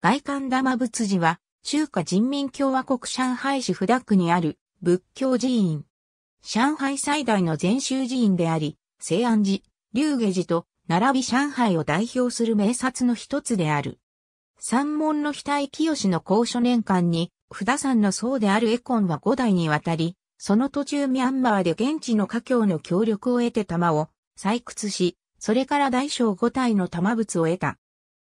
外観玉仏寺は、中華人民共和国上海市札区にある仏教寺院。上海最大の禅宗寺院であり、西安寺、龍下寺と並び上海を代表する名刹の一つである。三門の額清の高所年間に、札山の僧であるエコンは五代にわたり、その途中ミャンマーで現地の華僑の協力を得て玉を採掘し、それから大小五体の玉仏を得た。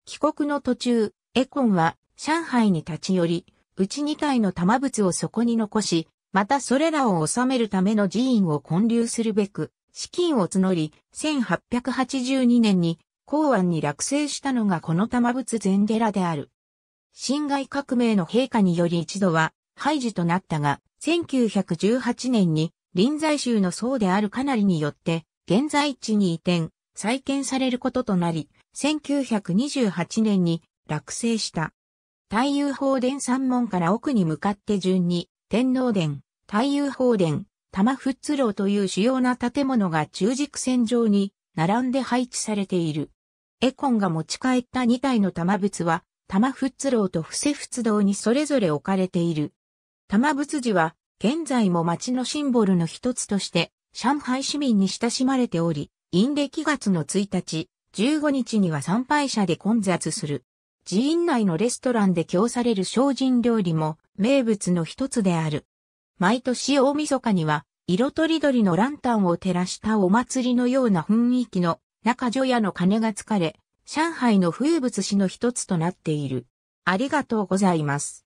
帰国の途中、エコンは上海に立ち寄り、うち2体の玉仏をそこに残し、またそれらを収めるための寺院を建立するべく、資金を募り、1882年に公安に落成したのがこの玉仏禅寺である。辛亥革命の陛下により一度は廃寺となったが、1918年に臨済宗の僧であるかなりによって、現在地に移転、再建されることとなり、1928年に落成した。太遊宝殿山門から奥に向かって順に、天皇殿、太遊宝殿、玉仏楼という主要な建物が中軸線上に並んで配置されている。エコンが持ち帰った2体の玉仏は、玉仏楼と伏せ仏堂にそれぞれ置かれている。玉仏寺は、現在も町のシンボルの一つとして、上海市民に親しまれており、陰暦月の1日、15日には参拝者で混雑する。寺院内のレストランで供される精進料理も名物の一つである。毎年大晦日には、色とりどりのランタンを照らしたお祭りのような雰囲気の中除夜の鐘がつかれ、上海の風物詩の一つとなっている。ありがとうございます。